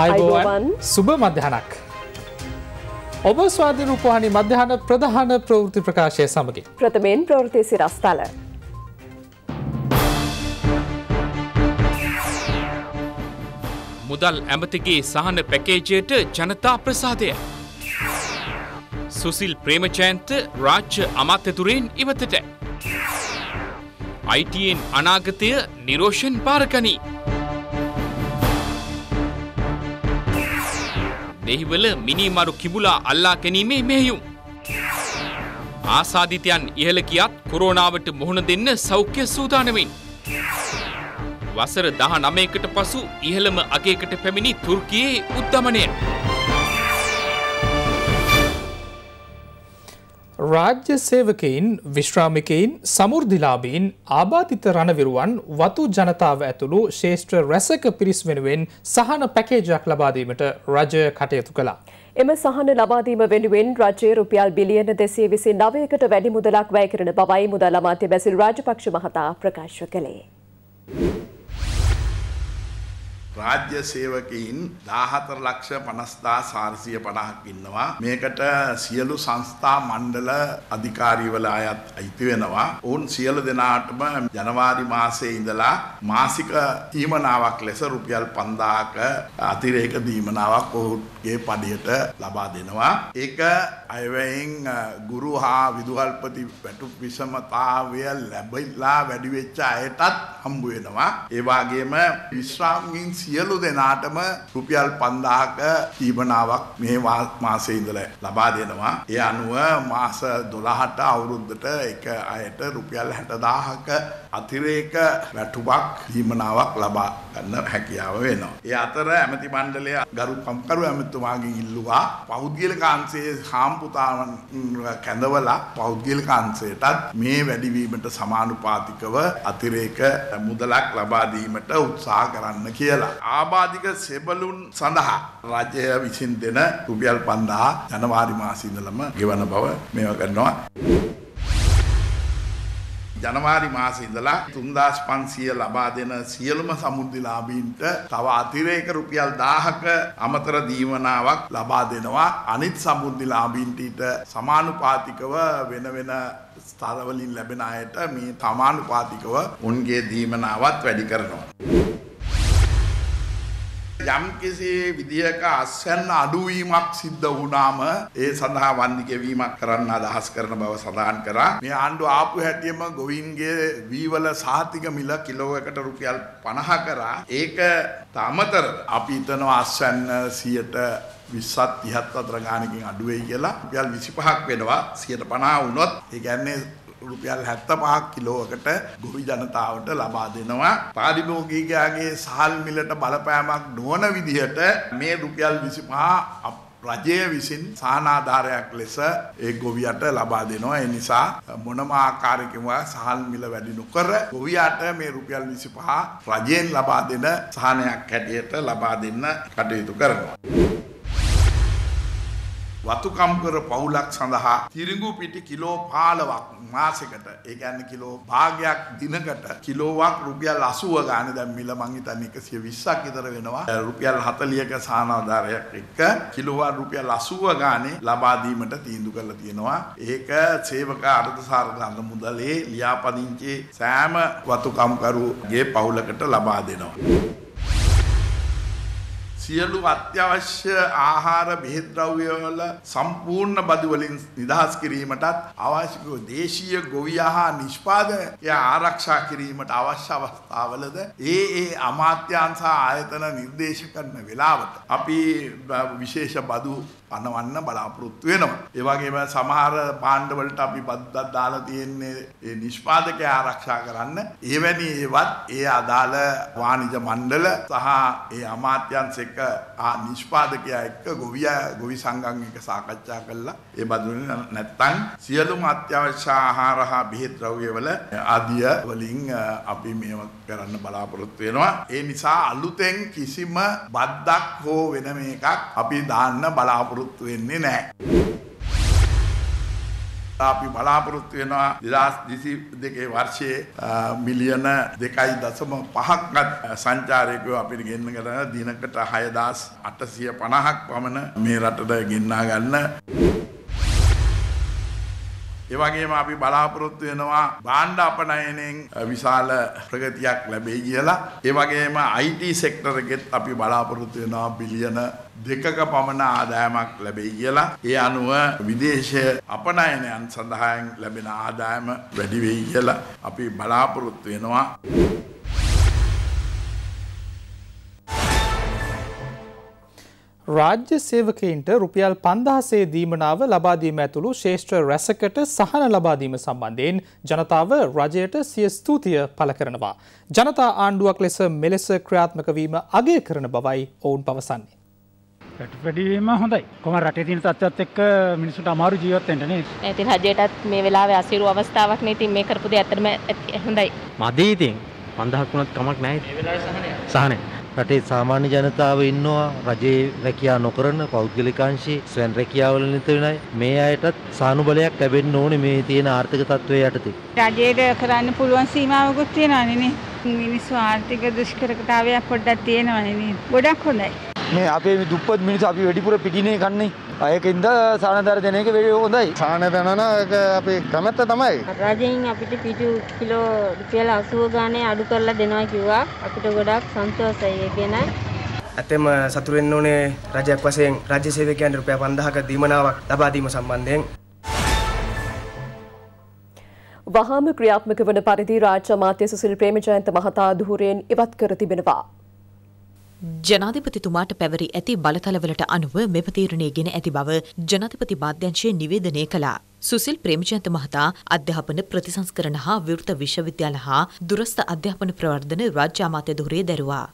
අයිබෝවන් සුබ මධ්‍යහනක්. ඔබ ස්වාධී රූපවානි මධ්‍යහන ප්‍රධාන ප්‍රවෘති ප්‍රකාශය සමගින්. ප්‍රථමයෙන් ප්‍රවෘතිය සිරස්ථල. මුදල් ඇමතිගේ සහන පැකේජයට ජනතා ප්‍රසාදය. සුසිල් ප්‍රේමචයන්ත රාජ්‍ය අමාත්‍යතුරෙන් ඉවතට. අයිටයෙන් අනාගතය නිරෝෂන් පාරකනී. දෙහිවල මිනිමරු කිඹුලා අල්ලා කැනීමේ මෙහෙයුම්. ආසාධිතයන් ඉහළ කියත් කොරෝනාවට මුහුණ දෙන්න සෞඛ්‍ය සූදානමින්. වසර දහ නමයකට පසු ඉහළම අගේකට පැමිණි තුර්කයේ උද්ධමනය. රාජ්‍ය සේවකයින් විශ්‍රාමිකයින් සමුෘර්ධිලාබීන් ආබාධිත රණවිරුවන් වතු ජනතාව ඇතුළු ශේෂත්‍ර රැසක පිරිස් වෙනුවෙන් සහන පැකේජයක් ලබාදීමට රජය කටයුතු කළා. එම සහන ලබාදීම වෙනුවෙන් රජයේ රුපියල් බිලියන දෙසේ විසි නවයකට වැඩි මුදලක් වැය කරන බවයි මුදල් අමාත්‍ය බැසිල් රාජපක්ෂ මහතා ප්‍රකාශ කළේ. රාජ්‍ය සේවකයින් 14 ලක්ෂ 50450ක් ඉන්නවා. මේකට සියලු සංස්ථා මණ්ඩල අධිකාරීවල අයත් අයිති වෙනවා. ඔවුන් සියලු දෙනාටම ජනවාරි මාසයේ ඉඳලා මාසික දීමනාවක් ලෙස රුපියල් 5000ක අතිරේක දීමනාවක් ඔවුන්ට ගේ පඩියට ලබා දෙනවා. ඒක අයවැයෙන් ගුරු හා විදුහල්පති වැටුප් විසමතාවය ලැබිලා වැඩිවෙච්ච අයටත් හම්බ වෙනවා. ඒ වගේම විශ්‍රාමගෙන් සියලු දෙනාටම රුපියල් 5000ක දීපනාවක් මේ මාසයේ ඉඳලා ලබා දෙනවා. ඒ අනුව මාස 12ට අවුරුද්දට එක අයට රුපියල් 60000ක අතිරේක වැටුපක් දීමනාවක් ලබා ගන්න හැකියාව වෙනවා. ඒ අතර ඇමති මණ්ඩලය ගරු කම්කරු ඇමතිතුමාගෙන් ඉල්ලුවා පෞද්ගලික අංශයේ හාම්පුතාවන් කැඳවලා පෞද්ගලික අංශයටත් මේ වැඩිවීමට සමානුපාතිකව අතිරේක මුදලක් ලබා දීමට උත්සාහ කරන්න කියලා. ආබාධික සෙබළුන් සඳහා රජය විසින් දෙන රුපියල් 5000 ජනවාරි මාසයේ ඉඳලම ගෙවන බව මේවා කරනවා. ජනවාරි මාසේ ඉඳලා 3500 ලබා දෙන සියලුම සමුද්දිලාභීන්ට තව අතිරේක රුපියල් 1000ක අමතර දීමනාවක් ලබා දෙනවා අනිත් සමුද්දිලාභීන්ට ඊට සමානුපාතිකව වෙන වෙන ස්ථරවලින් ලැබෙන අයට මේ තමානුපාතිකව උන්ගේ දීමනාවත් වැඩි කරනවා යම් කෙසේ විදිහක අස්වැන්න අඩුවීමක් සිද්ධ වුණාම ඒ සඳහා වන්දි කෙවීමක් කරන්න අදහස් කරන බව සඳහන් කරා. මේ ආණ්ඩුව ආපු හැටියෙම ගොවින්ගේ වීවල සාතික මිල කිලෝවකට රුපියල් 50 කරා. ඒක තමතර අපි හිතනවා අස්වැන්න 120ත් 30ත් අතර ගානකින් අඩු වෙයි කියලා. රුපියල් 25ක් වෙනවා 150 වුණොත්. ඒ කියන්නේ රුපියල් 75ක් කිලෝවකට ගොවි ජනතාවට ලබා දෙනවා. පාරිභෝගිකයාගේ සහල් මිලට බලපෑමක් නොවන විදිහට මේ රුපියල් 25 රජය විසින් සහනාධාරයක් ලෙස ඒ ගොවියට ලබා දෙනවා. ඒ නිසා මොනම ආකාරයකින්ම සහල් මිල වැඩි නොකර ගොවියට මේ රුපියල් 25 රජයෙන් ලබා දෙන සහනයක් හැටියට ලබා දෙන්න කටයුතු කරනවා. වතුකම්කර පවුලක් සඳහා තිරිඟු පිටි කිලෝ 15ක් මාසෙකට ඒ කියන්නේ කිලෝ භාගයක් දිනකට කිලෝවක් රුපියල් 80 ගානේ දැන් මිල මං හිතන්නේ 120ක් විතර වෙනවා රුපියල් 40ක සානාධාරයක් එක්ක කිලෝවක් රුපියල් 80 ගානේ ලබා දීමට තීන්දුව කරලා තියෙනවා ඒක සේවක අර්ධසාර ගංග මුදලේ ලියාපදිංචි සෑම වතුකම්කරුගේ පවුලකට ලබා දෙනවා සියලු අත්‍යවශ්‍ය ආහාර බෙහෙත් ද්‍රව්‍ය වල සම්පූර්ණ බදු වලින් නිදහස් කිරීමටත් අවශ්‍ය දේශීය ගොවියා හා නිෂ්පාදනය ආරක්ෂා කිරීමට අවශ්‍ය අවස්ථාවලද ඒ ඒ අමාත්‍යාංශ ආයතන නිර්දේශ කරන වෙලාවට අපි විශේෂ බදු පනවන්න බලාපොරොත්තු වෙනවා. ඒ වගේම සමහර භාණ්ඩ වලට අපි බද්දක් දාලා තියෙන්නේ ඒ නිෂ්පාදකය ආරක්ෂා කරන්න. එවැනි ඒවත් ඒ අදාළ වාණිජ මණ්ඩල සහ ඒ අමාත්‍යංශ එක නිෂ්පාදකයා එක්ක ගොවියා ගොවි සංගම් එක සාකච්ඡා කළා. ඒ බඳුනේ නැත්තම් සියලුම අත්‍යවශ්‍ය ආහාර හා බෙහෙත් ද්‍රව්‍යවල ආදිය වලින් අපි මේව කරන්න බලාපොරොත්තු වෙනවා. ඒ නිසා අලුතෙන් කිසිම බද්දක් හෝ වෙන මේකක් අපි දාන්න බලාපොරොත්තු වෙන්නේ නැහැ. අපි බලාපොරොත්තු වෙනවා 2022 වර්ෂයේ මිලියන 2.5ක් සංචාරකයෝ අපිට ගෙන්න කරන දිනකට 6850ක් පමණ මේ රටට ගෙන්නා ගන්න ඒ වගේම අපි බලාපොරොත්තු වෙනවා භාණ්ඩ අපනයනෙන් විශාල ප්‍රගතියක් ලැබෙයි කියලා. ඒ වගේම IT සෙක්ටර් එකෙත් අපි බලාපොරොත්තු වෙනවා බිලියන දෙකක පමණ ආදායමක් ලැබෙයි කියලා. ඒ අනුව විදේශය අපනයනයන් සඳහායෙන් ලැබෙන ආදායම වැඩි වෙයි කියලා අපි බලාපොරොත්තු වෙනවා. රාජ්‍ය සේවකයින්ට රුපියල් පන්දහසේ දීමනාව ලබාදීම ඇතුළු ශේෂ්ත්‍ර රැසකට සහන ලබාදීම සම්බන්ධයෙන් ජනතාව රජයට සිය ස්තුතිය පළ කරනවා. ජනතා ආණ්ඩුවක් ලෙස මෙලෙස ක්‍රියාත්මක වීම අගේ කරන බවයි ඔවුන් පවසන්නේ. රට වැඩීම හොඳයි කොම රටේ තින තත්ත්වත් එක් මිනිසුට අමාරු ජීවත්තෙන්ට නේ ඇති රජයටත් මේ වෙලාවේ අසිරු අවස්ථාවක් නේ ඉතින් මේ කරපු දේ ඇත්තටම හොඳයි මදීතින් පන්දහක් වුණත් කමක් නැහැ සහනය සහනය රටේ සාමාන්‍ය ජනතාව ඉන්නවා රජයේ රැකියා නොකරන පෞද්ගලිකාංශී ස්වයන් රැකියාවල නිරත වෙන අය මේ අයටත් සානුබලයක් ලැබෙන්න ඕනේ මේ තියෙන ආර්ථික තත්ත්වය යටතේ. රජයේ කරන්න පුළුවන් සීමාවකුත් තියෙනවනේ නේ. මිනිස්සු ආර්ථික දුෂ්කරතාවයක් පොඩ්ඩක් තියෙනවනේ නේ. ගොඩක් හොඳයි. මේ අපේ දුප්පත් මිනිස් අපි වැඩිපුර පිටිනේ කන්නේ අයකින්ද සානදර දෙන එක වැඩි හොඳයි සාන දෙනන අපේ කැමැත්ත තමයි රජයෙන් අපිට පිටු කිලෝ රුපියල් 80 ගානේ අඩු කරලා දෙනවා කිව්වා අපිට ගොඩක් සන්තෝෂයි ඒ ගැන ඇතෙම සතුරු වෙන්න ඕනේ රජයක් වශයෙන් රාජ්‍ය සේවකයන්ට රුපියල් 5000ක දීමනාවක් ලබා දීම සම්බන්ධයෙන් වහාම ක්‍රියාත්මක වන පරිදි රාජ්‍ය අමාත්‍ය සුසිල් ප්‍රේමජයන්ත මහතා දුහුරෙන් ඉවත් කර තිබෙනවා. ජනාධිපතිතුමාට පැවරි ඇති බලතලවලට අනුව මෙම තීරණය ගෙන ඇති බව ජනාධිපති මාධ්‍යංශය නිවේදනය කළා. සුසිල් ප්‍රේමජයන්ත මහතා අධ්‍යාපන ප්‍රතිසංස්කරණ හා විවෘත විශ්වවිද්‍යාල හා දුරස්ථ අධ්‍යාපන ප්‍රවර්ධන රාජ්‍ය අමාත්‍ය ධුරේ දැරුවා.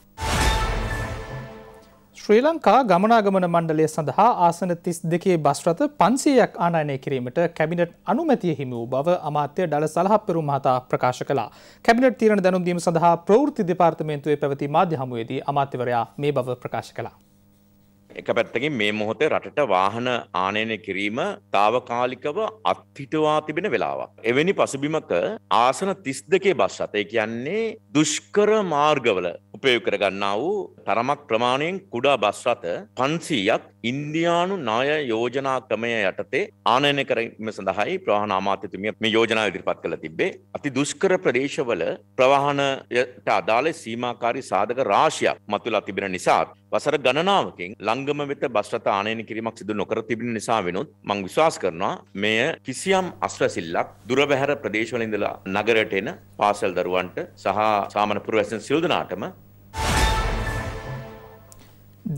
ශ්‍රී ලංකා ගමනාගමන මණ්ඩලය සඳහා ආසන තිස් දෙකේ බස්රත පන්සීයක් ආනයනය කිරීමට කැබිනට් අනුමැතිය හිමි වූ බව අමාත්‍ය ඩල සලහපෙරු මහතා ප්‍රකාශ කළා. කැබිනට් තීරණ දැනුම්දීම සඳහා ප්‍රවෘත්ති දෙපාර්තමේන්තුවේ පැවති මාධ්‍ය හමුවේදී අමාත්‍යවරයා මේ බව ප්‍රකාශ කළා. එක පැත්තකින් මේ මොහොතේ රටට වාහන ආනයනය කිරීම තාවකාලිකව අත්හිටවා තිබෙන වෙලාවක්. එවැනි පසුබිමක ආසන තිස් දෙකේ බස් සතය කියන්නේ දුෂ්කර මාර්ගවල උපයෝ කරගන්නා වූ තරමක් ප්‍රමාණයෙන් කුඩා බස් රථ පන්සීයක් ඉන්දියානු නාය යෝජනා ක්‍රමය යටතේ ආනයන කරීම සඳහායි ප්‍රවාහන අමාත්‍යතුමිය මේ යෝජනා ඉදිරිපත් කළ තිබේ. අති දුෂ්කර ප්‍රදේශවල ප්‍රවාහනයට අදාළ සීමාකාරී සාධක රාශියක් මතුවලා තිබෙන නිසා වසර ගණනාවකින් ලං සංගම වෙත බස් රථ ආනයන කිරීමක් සිදු නොකර තිබෙන නිසා වෙනුත් මං විශ්වාස කරනවා මෙය කිසියම් අස්වැසිල්ලක් දුරබැහැර ප්‍රදේශවල ඉඳලා නගරයට එන පාසල් දරුවන්ට සහ සාමාන්‍ය පුරවැසියන් සියලු දෙනාටම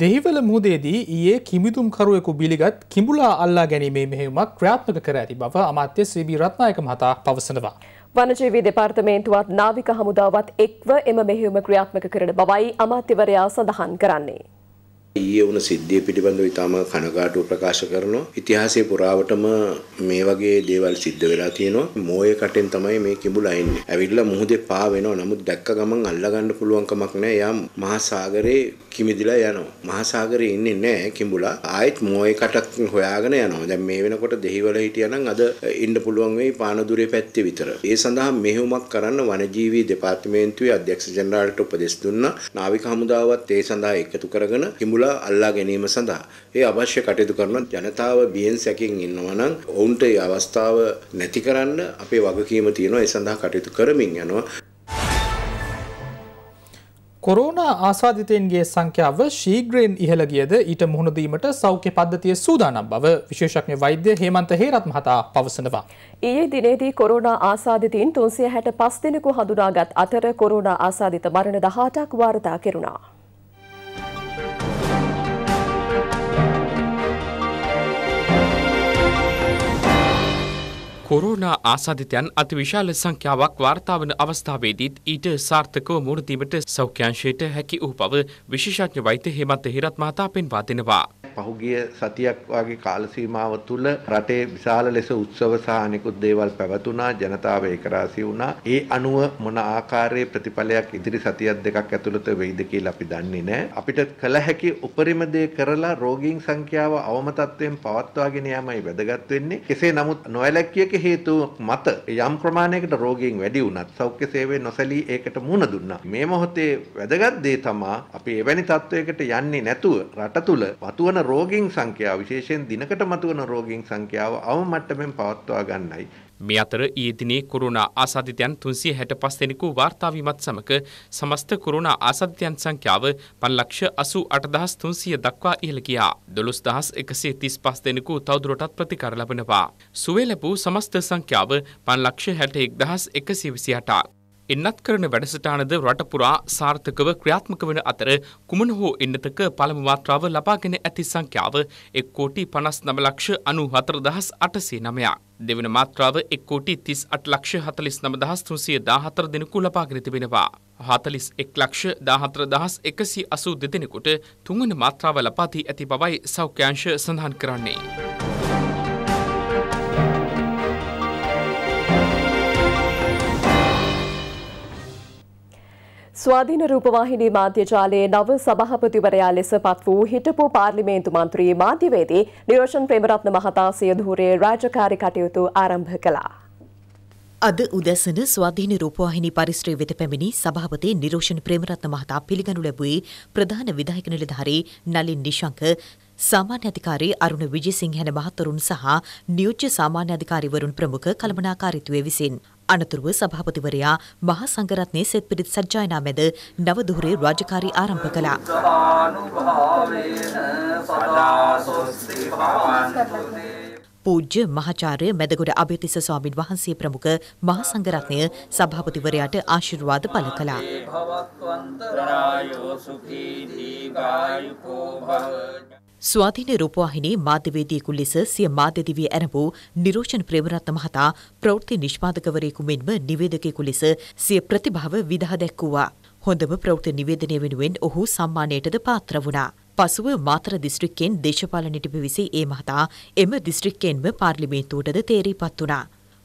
දෙහිවල මුහදේදී ඊයේ කිමිතුම්කරුවෙකු බිලිගත් කිඹුලා අල්ලා ගැනීමේ මෙහෙමක් ක්‍රාත්මක කර ඇති බව අමාත්‍ය ශ්‍රීබී රත්නායක මහතා පවසනවා. වනජීවී දෙපාර්තමේන්තුවත් නාවික හමුදාවත් එක්ව එම මෙහෙම ක්‍රියාත්මක කරන බවයි අමාත්‍යවරයා සඳහන් කරන්නේ. ඊයේ වුණ සිද්ධිය පිළිබඳව ඉතාම කනගාටුව ප්‍රකාශ කරනවා. ඉතිහාසයේ පුරාවටම මේ වගේ දේවල් සිද්ධ වෙලා තියෙනවා. මෝයේ කටෙන් තමයි මේ කිඹුල අයින්නේ. ඇවිල්ලා මුහුදේ පා වෙනවා. නමුත් දැක්ක ගමන් අල්ලගන්න පුළුවන් කමක් නැහැ. එයා මහා සාගරේ කිමිදිලා යනවා. මහා සාගරේ ඉන්නේ නැහැ කිඹුලා. ආයෙත් මෝයේ කටක් හොයාගෙන යනවා. දැන් මේ වෙනකොට දෙහිවල හිටියනම් අද ඉන්න පුළුවන් වෙයි පානදුරේ පැත්තේ විතර. ඒ සඳහා මෙහෙයුමක් කරන්න වනජීවී දෙපාර්තමේන්තුවේ අධ්‍යක්ෂ ජනරාල්ට උපදෙස් දුන්නා. නාවික හමුදාවත් ඒ සඳහා එකතු කරගෙන කිඹුල මුදල් අල්ලා ගැනීම සඳහා ඒ අවශ්‍ය කටයුතු කරන ජනතාව බියෙන් සැකෙන් ඉන්නවා නම් ඔවුන්ට ඒ අවස්ථාව නැති කරන්න අපේ වගකීම තියෙනවා ඒ සඳහා කටයුතු කරමින් යනවා කොරෝනා ආසාධිතයන්ගේ සංඛ්‍යාව ශීග්‍රයෙන් ඉහළ ගියද ඊට මුහුණදීමට සෞඛ්‍ය පද්ධතිය සූදානම් බව විශේෂඥ වෛද්‍ය හේමන්ත හේරත් මහතා පවසනවා. ඊයේ දිනේදී කොරෝනා ආසාධිතයින් තුන්සිය හැට පස් දෙනෙකු හඳුනාගත් අතර කොරෝනා ආසාධිත මරණ දහටක් වාර්තා කෙරුණා. කොරෝනා ආසාධිතයන් අතිවිශාල සංඛ්‍යාවක් වාර්තාාවන අවස්ථාවේදීත් ඊට සාර්ථකව මුණදීමට සෞඛ්‍යංශයට හැකි වූ බව විශේෂඥ වෛද්‍ය හෙමන්ත හිරත් මහතා පෙන්වා දෙනවා. පහුගිය සතියක් වගේ කාල සීමාව තුළ රටේ විශාල ලෙස උත්සව සහ අනෙකුත් දේවල් පැවතුණා ජනතාව ඒකරාශී වුණා. ඒ අනුව මොන ආකාරයේ ප්‍රතිඵලයක් ඉදිරි සතියක් දෙකක් ඇතුළත වෙයිද කියලා අපි දන්නේ නැහැ. අපිට කළ හැකි උපරිම දේ කරලා රෝගීන් සංඛ්‍යාව අවම තත්ත්වයෙන් පවත්වාගෙන යාමයි වැදගත් වෙන්නේ. කෙසේ නමුත් නොඇලැක්කියක හේතුවක් මත යම් ප්‍රමාණයකට රෝගීන් වැඩි වුණත් සෞඛ්‍ය සේවය නොසැලී ඒකට මුහුණ දුන්නා. මේ මොහොතේ වැදගත් දේ තමා අපි එවැනි තත්ත්වයකට යන්නේ නැතුව රට තුළ වතුවන මතුවන රෝගීන් සංඛ්‍යාව විශේෂයෙන් දිනකට මතුවන රෝගීන් සංඛ්‍යාව අවම මට්ටමින් පවත්වා ගන්නයි. මේ අතර ඊයේ දිනේ කොරෝනා ආසාදිතයන් 365 දෙනෙකු වාර්තා වීමත් සමග සමස්ත කොරෝනා ආසාදිතයන් සංඛ්‍යාව 588300 දක්වා ඉහළ ගියා. 12135 දෙනෙකු තවදුරටත් ප්‍රතිකාර ලබනවා. සුවේ ලැබූ සමස්ත සංඛ්‍යාව 561128. එන්නත් කරන වැඩසටානද රටපුරා සාර්ථකව ක්‍රියාත්මක වන අතර කුමන හෝ එන්නතක පළමු මාත්‍රාව ලබාගෙන ඇති සංඛ්‍යාව එක් කෝටි පනස් නම ලක්ෂ අනු හතර දහස් අටසේ නමයක්. දෙවන මාත්‍රාව එක් කෝටි තිස් අට ලක්ෂ හතලිස් නමදහස් තුන්සිය දාහතර දෙනෙකු ලබාගෙන තිබෙනවා. හතලිස් එක් ලක්ෂ දාහතර දහස් එකසි අසූ දෙදෙනෙකුට තුන්වන මාත්‍රාව ලපාති ඇති බවයි සෞඛ්‍යංශ සඳහන් කරන්නේ. ස්වාධීන රූපවාහිනී මාධ්‍ය ජාලයේ නව සභාපතිවරයා ලෙස පත් වූ හිටපු පාර්ලිමේන්තු මන්ත්‍රී මාධ්‍යවේදී නිරෝෂන් ප්‍රේමරත්න මහතා සියදූරේ රාජකාරි කටයුතු ආරම්භ කළා. අද උදැසන ස්වාධීන රූපවාහිනී පරිශ්‍රය වෙත පැමිණි සභාපති නිරෝෂන් ප්‍රේමරත්න මහතා පිළිගනු ලැබුවේ ප්‍රධාන විධායක නිලධාරී නලින් නිශංක සාමාන්‍ය අධිකාරී අරුණ විජිසිංහන මහතුරුන් සහ නියෝජ්‍ය සාමාන්‍ය අධිකාරිවරුන් ප්‍රමුඛ කළමනාකාරීත්වය විසින් අනතුරුව සභාපතිවරයා මහා සංඝරත්නයේ සෙත් පිරිත් සජ්ජායනා මැද නව දුහරේ රාජකාරී ආරම්භ කළා. පූජ්‍ය මහාචාර්ය මැදගොඩ අභිතිස්ස ස්වාමින් වහන්සේ ප්‍රමුඛ මහා සංඝරත්නය සභාපතිවරයාට ආශිර්වාද පළ කළා. භවත්වන්තරායෝ සුඛී දීගායුකෝ භව ස්වාධීන රූපවාහිනී මාධ්‍යවේදියෙකු ලෙස සිය මාධ්‍යදිවිය ඇරඹ වූ නිරෝෂණ ප්‍රේමරත්න මහතා ප්‍රවෘත්ති නිෂ්පාදකවරයෙකු මෙන්ම නිවේදකයෙකු ලෙස සිය ප්‍රතිභාව විදහ දැක්වුවා. හොඳම ප්‍රවෘත්ති නිවේදනය වෙනුවෙන් ඔහු සම්මානයටද පාත්‍ර වුණා. පසුව මාතර දිස්ත්‍රික්කෙන් දේශපාලනයට පිවිසි ඒ මහතා එම දිස්ත්‍රික්කෙන්ම පාර්ලිමේන්තුවටද තේරීපත් වුණා.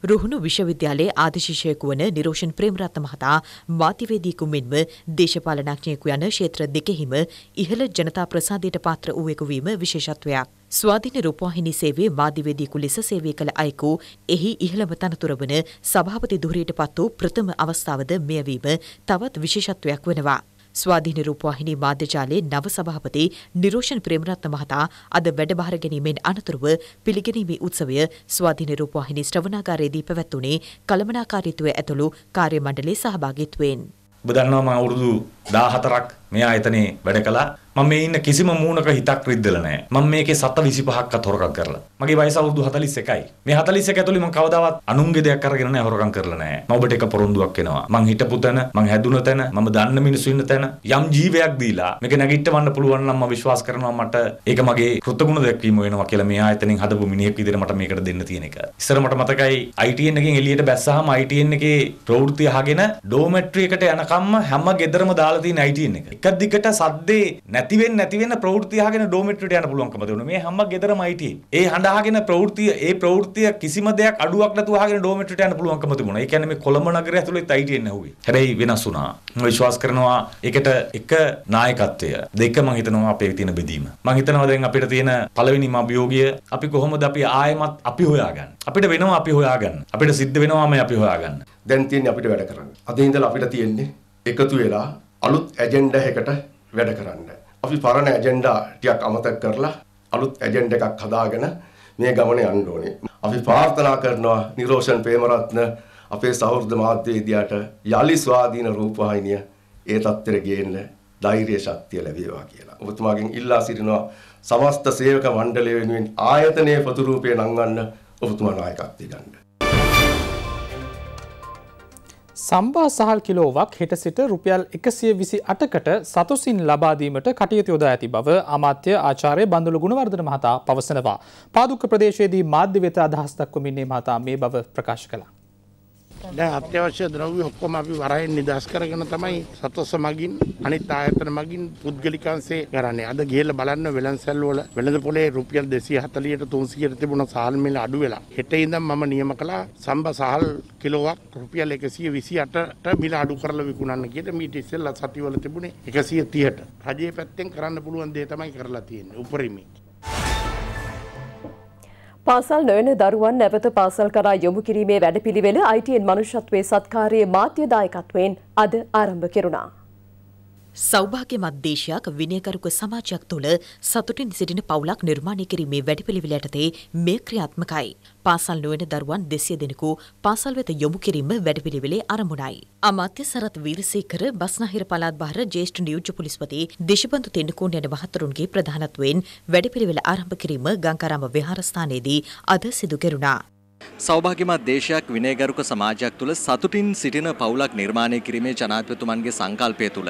රුහුණු විශ්වවිද්‍යාලයේ ආදිශිෂ්‍යයෙකු වන නිරෝෂන් ප්‍රේමරත්න මහතා මාධ්‍යවේදීකු මෙන්ම දේශපාලනඥයෙකු යන ක්ෂේත්‍ර දෙකෙහිම ඉහළ ජනතා ප්‍රසාදයට පාත්‍ර වූවෙකු වීම විශේෂත්වයක්. ස්වාධීන රූපවාහිනී සේවයේ මාධ්‍යවේදීකු ලෙස සේවය කළ අයෙකු එහි ඉහළම තනතුර වන සභාපති ධුරයට පත් වූ ප්‍රථම අවස්ථාවද මෙය වීම තවත් විශේෂත්වයක් වෙනවා. ස්වාධීන රූපවාහිනී මාධ්‍යජාලයේ නව සභාපති නිරෝෂන් ප්‍රේමරත්න මහතා අද වැඩබාර ගැනීමෙන් අනතුරුව පිළිගැනීමේ උත්සවය ස්වාධීන රූපවාහිනී ශ්‍රවණාගාරයේදී පැවැත්වුණේ කළමනාකාරීත්වය ඇතුළු කාර්ය මණ්ඩලයේ සහභාගීත්වයෙන්. ඔබ දන්නවා මම අවුරුදු 14ක් මේ ආයතනයේ වැඩ කළා. මම මේ ඉන්න කිසිම මූණක හිතක් රිද්දලා නැහැ. මම මේකේ 725ක් අතොරකම් කරලා. මගේ වයස අවුරුදු 41යි. මේ 41 ඇතුළේ මම කවදාවත් අනුන්ගේ දෙයක් අරගෙන නැහැ හොරකම් කරලා නැහැ. මම ඔබට එක පොරොන්දුවක් වෙනවා. මං හිටපු තැන, මං හැදුන තැන, මම දන්න මිනිස්සු ඉන්න තැන යම් ජීවයක් දීලා මේක නැගිටවන්න පුළුවන් නම් මම විශ්වාස කරනවා මට ඒක මගේ කෘතගුණ දැක්වීම වෙනවා කියලා මේ ආයතනෙන් හදපු මිනිහෙක් විදිහට මට මේකට දෙන්න තියෙන එක. ඉස්සර මට මතකයි ITN එකෙන් එළියට බැස්සාම ITN එකේ ප්‍රවෘත්ති අහගෙන ඩෝමැට්‍රි එකට යනකම්ම හැම ගෙදරම දාලා දාලා තියෙන ITN එක. එක දිගට සද්දේ නැති වෙන්න නැති වෙන්න ප්‍රවෘත්ති අහගෙන ඩෝමෙට්‍රියට යන්න පුළුවන්කම දෙනවා. මේ හැම ගෙදරම ITN. ඒ හඬ අහගෙන ප්‍රවෘත්තිය ඒ ප්‍රවෘත්තිය කිසිම දෙයක් අඩුවක් නැතුව අහගෙන ඩෝමෙට්‍රියට යන්න පුළුවන්කම තිබුණා. ඒ කියන්නේ මේ කොළඹ නගරය ඇතුළේ ITN ඇහුවේ. හැබැයි වෙනස් වුණා. මම විශ්වාස කරනවා ඒකට එක නායකත්වය දෙක මම හිතනවා අපේ තියෙන බෙදීම. මම හිතනවා දැන් අපිට තියෙන පළවෙනිම අභියෝගය අපි කොහොමද අපි ආයෙමත් අපි හොයාගන්නේ. අපිට වෙනවා අපි හොයාගන්න. අපිට සිද්ධ වෙනවා මේ අපි හොයාගන්න. දැන් තියෙන්නේ අපිට වැඩ කරන්න. අද ඉඳලා අපිට තියෙන්නේ එකතු වෙලා අලුත් ඇජෙන්ඩා එකකට වැඩ කරන්න. අපි පරණ ඇජෙන්ඩා ටිකක් අමතක කරලා අලුත් ඇජෙන්ඩා එකක් හදාගෙන මේ ගමන යන්න ඕනේ. අපි ප්‍රාර්ථනා කරනවා නිරෝෂන් ප්‍රේමරත්න අපේ සහෘද මාධ්‍යවේදියාට යලි ස්වාධීන රූපවාහිනිය ඒ තත්ත්වෙට ගේන්න ධෛර්ය ශක්තිය ලැබේවා කියලා. ඔබතුමාගෙන් ඉල්ලා සිටිනවා සමස්ත සේවක මණ්ඩලය වෙනුවෙන් ආයතනයේ ප්‍රතිරූපය නංවන්න ඔබතුමා නායකත්වය ගන්න. සම්බා සහල් කිලෝවක් හෙට සිට රුපියල් එකසිය විසි අටකට සතුසින් ලබාදීමට කටයුතු යොදා ඇති බව අමාත්‍ය ආචාරය බඳුළු ගුණවර්ධන මහතා පවසනවා. පාදුක්ක ප්‍රදේශයේදී මාධ්‍ය වෙත අදහස් දක්වමින්නේ මහතා මේ බව ප්‍රකාශ කළා. දැන් අත්‍යවශ්‍ය ද්‍රව්‍ය ඔක්කොම අපි වරයෙන් නිදහස් කරගෙන තමයි සතොස්ස මගින් අනිත් ආයතන මගින් පුද්ගලිකංශේ කරන්නේ. අද ගිහලා බලන්න වෙළඳසැල් වල වෙළඳ පොලේ රුපියල් 240ට 300ට තිබුණ සාල් මිල අඩු වෙලා. හෙට ඉඳන් මම නියම කළා සම්බ සහල් කිලෝවක් රුපියල් 128ට මිල අඩු කරලා විකුණන්න කියලා මීට ඉස්සෙල්ලා සතිවල තිබුණේ 130ට. රජයේ පැත්තෙන් කරන්න පුළුවන් දේ තමයි කරලා තියෙන්නේ. උපරිමයි. පාසල් නොයන දරුවන් නැවත පාසල් කරා යොමු කිරීමේ වැඩපිළිවෙල අයිටීන් මනුෂ්‍යත්වයේ සත්කාරයේ මාධ්‍ය දායකත්වයෙන් අද ආරම්භ කෙරුණා. සෞභාග්‍යමත් දේශයක් විනයකරුක සමාජයක් තුළ සතුටින් සිටින පවුලක් නිර්මාණය කිරීමේ වැඩපිළිවෙල යටතේ මේ ක්‍රියාත්මකයි. පාසල් නොවන දරුවන් 200 දෙනෙකු පාසල් වෙත යොමු කිරීම වැඩපිළිවෙලේ අරමුණයි. අමාත්‍ය සරත් වීරසේකර බස්නාහිර පළාත් බාහිර ජ්‍යෙෂ්ඨ නියෝජ්‍ය පොලිස්පති දේශබන්දු තෙන්නකෝන් යන මහතුරුන්ගේ ප්‍රධානත්වයෙන් වැඩපිළිවෙල ආරම්භ කිරීම ගංගාරාම විහාරස්ථානයේදී අද සිදු කෙරුණා. සෞභාග්‍යමත් දේශයක් විනයගරුක සමාජයක් තුළ සතුටින් සිටින පවුලක් නිර්මාණය කිරීමේ ජනාධිපතිතුමන්ගේ සංකල්පය තුළ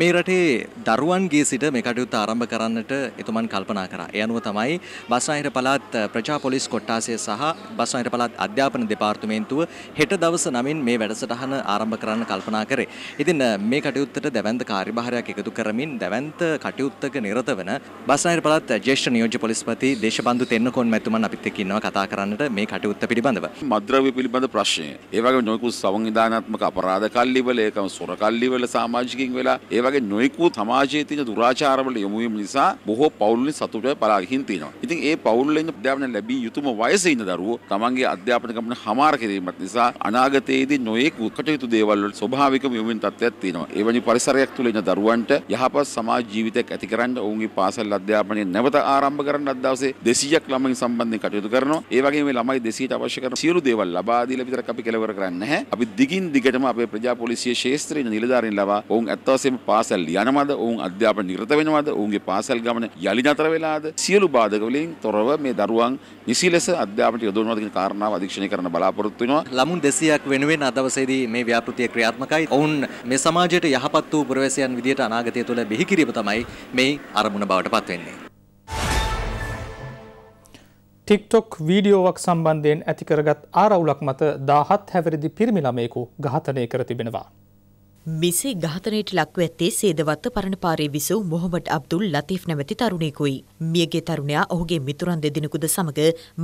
මේ රටේ දරුවන්ගේ සිට මේ කටයුත්ත ආරම්භ කරන්නට එතුමන් කල්පනා කරා. ඒ අනුව තමයි බස්නාහිර පළාත් ප්‍රජා පොලිස් කොට්ටාසය සහ බස්නාහිර පළාත් අධ්‍යාපන දෙපාර්තමේන්තුව හෙට දවස නමින් මේ වැඩසටහන ආරම්භ කරන්න කල්පනා කරේ. ඉතින් මේ කටයුත්තට දැවැන්ත කාර්යභාරයක් එකතු කරමින් දැවැන්ත කටයුත්තක නිරත වන බස්නාහිර පළාත් ජ්‍යෙෂ්ඨ නියෝජ්‍ය පොලිස්පති දේශබන්දු තෙන්නකෝන් මැතිතුමන් අපිත් එක්ක ඉන්නවා කතා කරන්නට මේ කට කටයුත්ත පිළිබඳව. මද්‍රව්‍ය පිළිබඳ ප්‍රශ්නය. ඒ වගේ නොයෙකුත් සංවිධානාත්මක අපරාධ කල්ලිවල ඒකම සොර කල්ලිවල සමාජිකින් වෙලා ඒ වගේ නොයෙකුත් සමාජයේ තියෙන දුරාචාරවල යොමු වීම නිසා බොහෝ පවුල්වල සතුට පලාගින් තියෙනවා. ඉතින් ඒ පවුල්වලින් අධ්‍යාපන ලැබිය යුතුම වයසේ ඉන්න දරුවෝ තමන්ගේ අධ්‍යාපන ගමන හමාර කිරීමත් නිසා අනාගතයේදී නොයෙක් කටයුතු දේවල් වල ස්වභාවිකම යොමු වෙන තත්ත්වයක් තියෙනවා. එවැනි පරිසරයක් තුල ඉන්න දරුවන්ට යහපත් සමාජ ජීවිතයක් ඇති කරන්න ඔවුන්ගේ පාසල් අධ්‍යාපනය නැවත ආරම්භ කරන්න අදවසේ 200ක් ළමයින් සම්බන්ධයෙන් කටයුතු කරනවා. ඒ වගේම මේ ළමයි පොලිසියට අවශ්‍ය කරන සියලු දේවල් ලබා දීලා විතරක් අපි කෙලවර කරන්නේ නැහැ. අපි දිගින් දිගටම අපේ ප්‍රජා පොලිසිය ශාස්ත්‍රීය නිලධාරීන් ලවා ඔවුන් ඇත්ත වශයෙන්ම පාසල් යනවද? ඔවුන් අධ්‍යාපන නිරත වෙනවද? ඔවුන්ගේ පාසල් ගමන යලි නතර වෙලාද? සියලු බාධක වලින් තොරව මේ දරුවන් නිසි ලෙස අධ්‍යාපනයට යොදවනවද කියන කාරණාව අධීක්ෂණය කරන්න බලාපොරොත්තු වෙනවා. ලමුන් 200ක් වෙනුවෙන් අද දවසේදී මේ ව්‍යාපෘතිය ක්‍රියාත්මකයි. ඔවුන් මේ සමාජයට යහපත් වූ පුරවැසියන් විදියට අනාගතය තුළ බිහි කිරීම තමයි මේ අරමුණ බවට පත්වෙන්නේ. ටික්ටොක් වීඩියෝවක් සම්බන්ධයෙන් ඇතිකරගත් ආරවුලක් මත දාහත් හැවරදි පිරිමිළමයෙකු ඝාතනය කර තිබෙනවා. මෙසේ ඝාතනයට ලක්ව ඇත්තේ සේදවත්ත පරණපාරේ විසූ මොහොමඩ් අබ්දුල් ලතීෆ් නැමැති තරුණයෙකුයි. මියගේ තරුණයා ඔහුගේ මිතුරන් දෙදෙනෙකුද සමග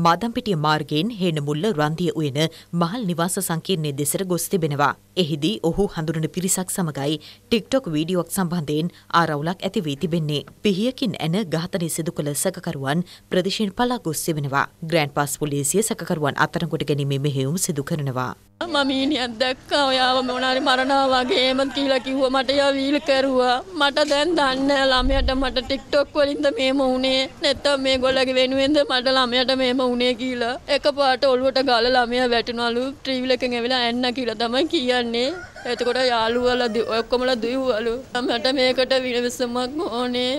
මාදම්පිටිය මාර්ගයෙන් හේනමුල්ල රන්දිය උයන මහල් නිවාස සංකීර්ණයේ දෙසට ගොස් තිබෙනවා. එහිදී ඔහු හඳුනන පිරිසක් සමගයි ටික්ටොක් වීඩියෝක් සම්බන්ධයෙන් ආරවුලක් ඇති වී තිබෙන්නේ. පිහියකින් ඇන ඝාතනය සිදු කළ සැකකරුවන් ප්‍රදේශයෙන් පලා ගොස් තිබෙනවා. ග්‍රෑන්ඩ් පාස් පොලිසිය සැකකරුවන් අත්අඩංගුවට ගැනීමේ මෙහෙයුම් සිදු කරනවා. මමීනියක් දැක්කා ඔයාව මොනාරි මරණා වගේම කියලා කිව්වා මට එයා වීල් කරුවා මට දැන් දන්නේ ළමයට මට ටික්ටොක් වලින්ද මේම උනේ නැත්නම් මේගොල්ලගේ වෙනුවෙන්ද මට ළමයට මේම උනේ කියලා එකපාරට ඔළුවට ගාලා ළමයා වැටුණලු ට්‍රීවිල් එකෙන් ඇවිල්ලා ඇන්න කියලා තමයි කියන්නේ එතකොට යාළුවලා ඔක්කොමලා දුවවලු මට මේකට විසමක් ඕනේ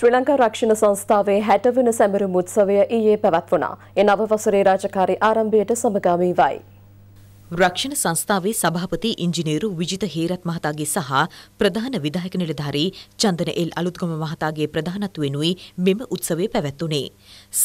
ශ්‍රී ලංකා රක්ෂණ සංස්ථාවේ 60 වන සැමරුම් උත්සවය ඊයේ පැවැත්වුණා. ඒ නව වසරේ රාජකාරී ආරම්භයට සමගාමීවයි. රක්ෂණ සංස්ථාවේ සභාපති ඉංජිනේරු විජිත හේරත් මහතාගේ සහ ප්‍රධාන විධායක නිලධාරී චන්දන එල් අලුත්ගම මහතාගේ ප්‍රධානත්වෙනුයි මෙම උත්සවය පැවැත්වුණේ.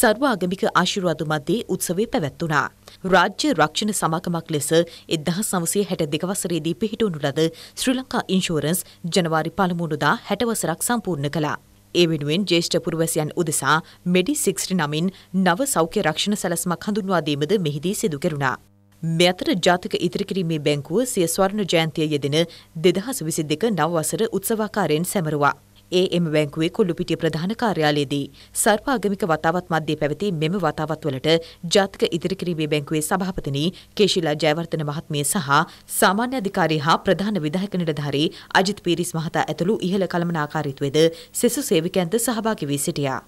සර්වාගමික ආශිර්වාද මැදේ උත්සවය පැවැත්වුණා. රාජ්‍ය රක්ෂණ සමාගමක් ලෙස එදහස් සමසය හැට දෙකවසරේදී පිහිටුණු ලද ශ්‍රී ලංකා ඉන්ශෝරන්ස් ජනවාරි පළමුුණුදා හැටවසරක් සම්පූර්ණ කලා. ඒ වෙනුවෙන් ජේෂ්ඨ පුරවැසියන් උදෙසා මෙඩි 69 නමින් නව සෞඛ්‍ය රක්ෂණ සැලැස්මක් හඳුන්වා දීමද මෙහිදී සිදු කෙරුණා. මෙතර ජාතික ඉදිරිකිරීමේ බැංකුව සිය ස්වර්ණ ජයන්තිය යෙදෙන 2022 නව වසර උත්සවාකාරයෙන් සැමරුවා. ඒ එම බැංකුවේ කොල්ලුපිටිය ප්‍රධාන කාර්යාලයේදී සර්ප ආගමික වතාවත් මැද්දේ පැවති මෙම වතාවත් වලට ජාතික ඉදිරිකිරීමේ බැංකුවේ සභාපතිනි කේශිලා ජයවර්ධන මහත්මිය සහ සාමාන්‍ය අධිකාරී හා ප්‍රධාන විධායක නිලධාරී අජිත් පීරිස් මහතා ඇතුළු ඉහළ කළමනාකාරීත්වයේද සෙසු සේවකයන්ද සහභාගී වී සිටියා.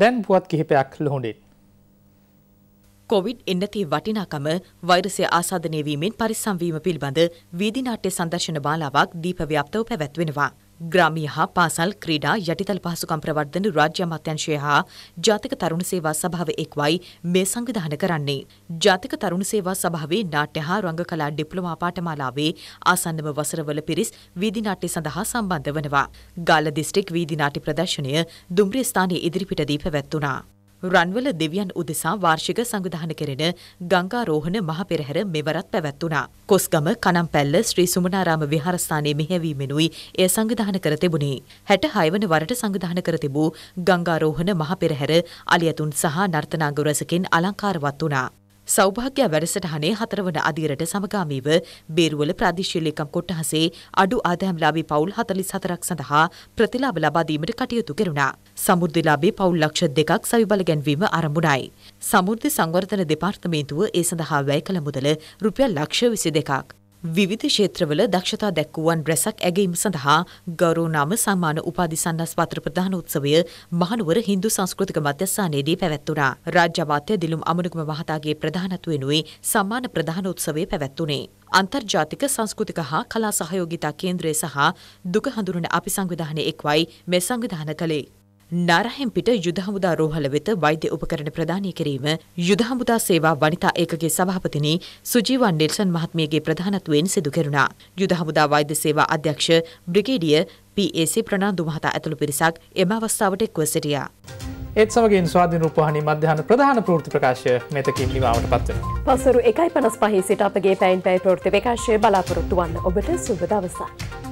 දැන් පුවත් කිහිපයක් ලොහොඬේ කොවිඩ් එන්නතිේ වටිනාකම වෛරසය ආසාධනය වීමෙන් පරිසම්වීම පිළිබඳ වීදිනාට්‍ය සංදර්ශන බාලාවක් දීපව්‍යප්තව පැවැත්වෙනවා. ග්‍රාමීය හා පාසල් ක්‍රීඩා යටිතල පහසුකම් ප්‍රවර්ධන රාජ්‍ය අමාත්‍යංශය හා ජාතික තරුණ සේවා සභාව එක්වයි මේ සංවිධාන කරන්නේ. ජාතික තරුණ සේවා සභාවේ නාට්‍ය හා රංගකලා ඩිප්ලෝමා පාඨමාලාවේ ආසන්නම වසරවල පිරිස් වීදි නාට්‍ය සඳහා සම්බන්ධ වනවා. ගාල්ල දිස්ත්‍රික් වීදි නාට්‍ය ප්‍රදර්ශනය දුම්රිය ස්ථානයේ ඉදිරිපිට දී පැවැත්වුණා. රන්වල දෙවියන් උදෙසා වාර්ෂික සංවිධාන කෙරෙන ගංගාරෝහණ මහ පෙරහැර මෙවරත් පැවැත්වුණා. කොස්ගම කනම්පැල්ල ශ්‍රී සුමනාරාම විහාරස්ථානයේ මෙහෙයවීමෙනුයි එය සංවිධාන කර තිබුණේ. 66වන වරට සංවිධාන කර තිබූ ගංගාරෝහණ මහ පෙරහැර අලියතුන් සහ නර්තනාංග රසකින් අලංකාරවත් වුණා. සෞභාග්‍ය වැඩසටහනේ හතරවන අදියරට සමගාමීව බේරුවල ප්‍රාදේශීය ලේකම් කොට්ටහසේ අඩු ආදායම්ලාභී පවුල් 44ක් සඳහා ප්‍රතිලාභ ලබා දීමට කටයුතු කෙරුණා. සමෘද්ධිලාභී පවුල් ලක්ෂ දෙකක් සවිබල ගැන්වීම ආරම්භුණායි. සමෘද්ධි සංවර්ධන දෙපාර්තමේන්තුව ඒ සඳහා වැය කළ මුදල රුපියල් ලක්ෂ 22ක් විවිධ ක්ෂේත්‍රවල දක්ෂතා දැක්වුවන් රැසක් ඇගීම සඳහා ගෞරව නාම සම්මාන උපාධි සන්නස් පත්‍ර ප්‍රධාන උත්සවය මහනුවර හින්දු සංස්කෘතික මධ්‍යස්ථානයේදී පැවැත්වුණා. රාජ්‍ය අමාත්‍ය දිලුම් අමනුගම මහතාගේ ප්‍රධානත්වයෙනුයි සම්මාන ප්‍රධාන උත්සවය පැවැත්වුණේ. අන්තර්ජාතික සංස්කෘතික හා කලා සහයෝගිතා කේන්ද්‍රය සහ දුක හඳුරන අපි සංවිධානය එක්වයි මේ සංවිධාන කළේ. නාරහෙම්පිට යුද හමුදා රෝහල වෙත වෛද්‍ය උපකරණ ප්‍රදානය කිරීම යුද හමුදා සේවා වනිතා ඒකකයේ සභාපතිනි සුජීවන් නෙල්සන් මහත්මියගේ ප්‍රධානත්වයෙන් සිදු කෙරුණා. යුද හමුදා වෛද්‍ය සේවා අධ්‍යක්ෂ බ්‍රිගේඩියර් පී.ඒ.සී. ප්‍රනාන්දු මහතා ඇතුළු පිරිසක් එම අවස්ථාවට එක්ව සිටියා. ඒත් සමගින් ස්වාධීන රූපවාහිනී මධ්‍යහන ප්‍රධාන ප්‍රවෘත්ති ප්‍රකාශය මෙතකින් නිමාවට පත් වෙනවා. පසුරු 1.55 සිට අපගේ පැයින් පැය ප්‍රවෘත්ති ප්‍රකාශය බලාපොරොත්තු වන්න ඔබට සුබ දවසක්.